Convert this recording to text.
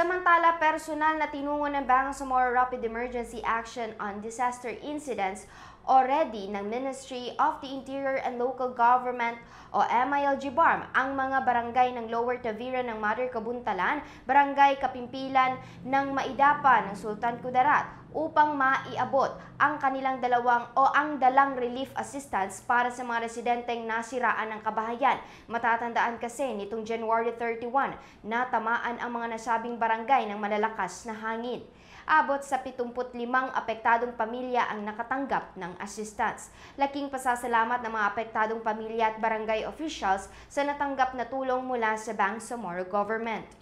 Samantala, personal na tinungo ng Bangsamoro Rapid Emergency Action on Disaster Incidents already ng Ministry of the Interior and Local Government o MILG BARM ang mga barangay ng Lower Tavira ng Mother Kabuntalan, Barangay Kapimpilan ng Maidapa ng Sultan Kudarat upang maiabot ang kanilang dalawang o ang dalang relief assistance para sa mga residenteng nasiraan ng kabahayan. Matatandaan kasi nitong January 31 natamaan ang mga nasabing barangay ng malalakas na hangin. Abot sa 75 apektadong pamilya ang nakatanggap ng assistance. Laking pasasalamat ng mga apektadong pamilya at barangay officials sa natanggap na tulong mula sa Bangsamoro government.